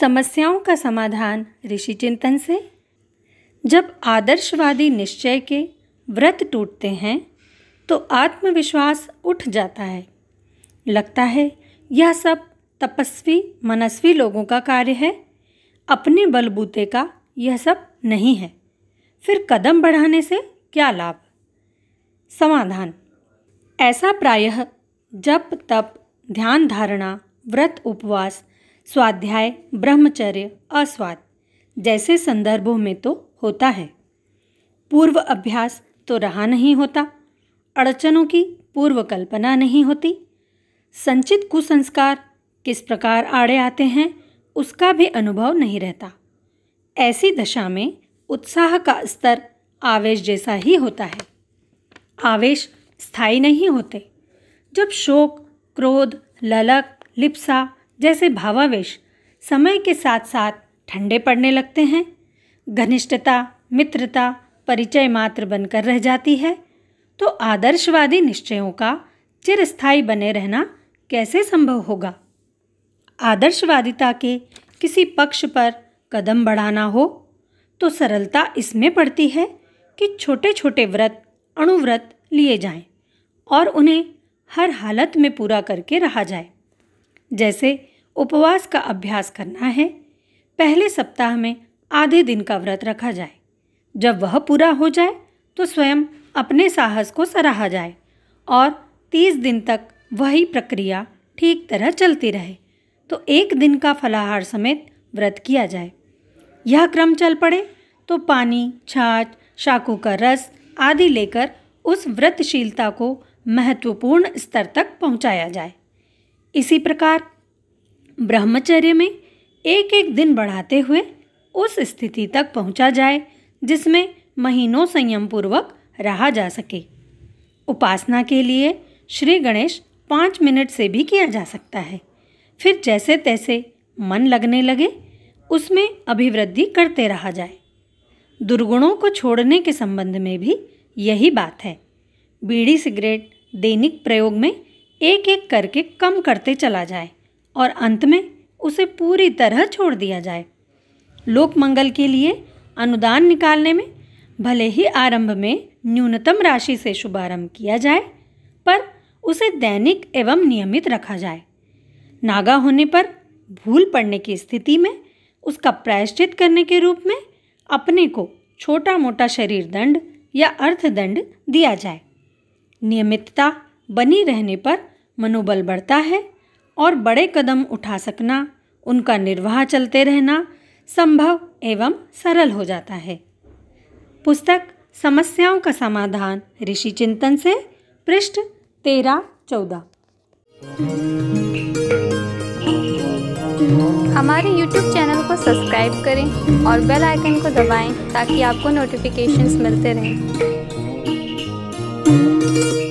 समस्याओं का समाधान ऋषि चिंतन से जब आदर्शवादी निश्चय के व्रत टूटते हैं तो आत्मविश्वास उठ जाता है लगता है यह सब तपस्वी मनस्वी लोगों का कार्य है अपने बलबूते का यह सब नहीं है फिर कदम बढ़ाने से क्या लाभ समाधान ऐसा प्रायः जप तप ध्यान धारणा व्रत उपवास स्वाध्याय ब्रह्मचर्य अस्वाद जैसे संदर्भों में तो होता है पूर्व अभ्यास तो रहा नहीं होता अड़चनों की पूर्व कल्पना नहीं होती संचित कुसंस्कार किस प्रकार आड़े आते हैं उसका भी अनुभव नहीं रहता ऐसी दशा में उत्साह का स्तर आवेश जैसा ही होता है आवेश स्थायी नहीं होते जब शोक क्रोध ललक लिप्सा जैसे भावावेश समय के साथ साथ ठंडे पड़ने लगते हैं घनिष्ठता मित्रता परिचय मात्र बनकर रह जाती है तो आदर्शवादी निश्चयों का चिरस्थायी बने रहना कैसे संभव होगा आदर्शवादिता के किसी पक्ष पर कदम बढ़ाना हो तो सरलता इसमें पड़ती है कि छोटे छोटे व्रत अणुव्रत लिए जाएं और उन्हें हर हालत में पूरा करके रहा जाए जैसे उपवास का अभ्यास करना है पहले सप्ताह में आधे दिन का व्रत रखा जाए जब वह पूरा हो जाए तो स्वयं अपने साहस को सराहा जाए और तीस दिन तक वही प्रक्रिया ठीक तरह चलती रहे तो एक दिन का फलाहार समेत व्रत किया जाए यह क्रम चल पड़े तो पानी छाछ शाकू का रस आदि लेकर उस व्रतशीलता को महत्वपूर्ण स्तर तक पहुंचाया जाए इसी प्रकार ब्रह्मचर्य में एक एक दिन बढ़ाते हुए उस स्थिति तक पहुंचा जाए जिसमें महीनों संयम पूर्वक रहा जा सके उपासना के लिए श्री गणेश पाँच मिनट से भी किया जा सकता है फिर जैसे तैसे मन लगने लगे उसमें अभिवृद्धि करते रहा जाए दुर्गुणों को छोड़ने के संबंध में भी यही बात है बीड़ी सिगरेट दैनिक प्रयोग में एक एक करके कम करते चला जाए और अंत में उसे पूरी तरह छोड़ दिया जाए लोक मंगल के लिए अनुदान निकालने में भले ही आरंभ में न्यूनतम राशि से शुभारंभ किया जाए पर उसे दैनिक एवं नियमित रखा जाए नागा होने पर भूल पड़ने की स्थिति में उसका प्रायश्चित करने के रूप में अपने को छोटा मोटा शरीर दंड या अर्थ दंड दिया जाए नियमितता बनी रहने पर मनोबल बढ़ता है और बड़े कदम उठा सकना उनका निर्वाह चलते रहना संभव एवं सरल हो जाता है पुस्तक समस्याओं का समाधान ऋषि चिंतन से पृष्ठ तेरह चौदह हमारे YouTube चैनल को सब्सक्राइब करें और बेल आइकन को दबाएं ताकि आपको नोटिफिकेशंस मिलते रहें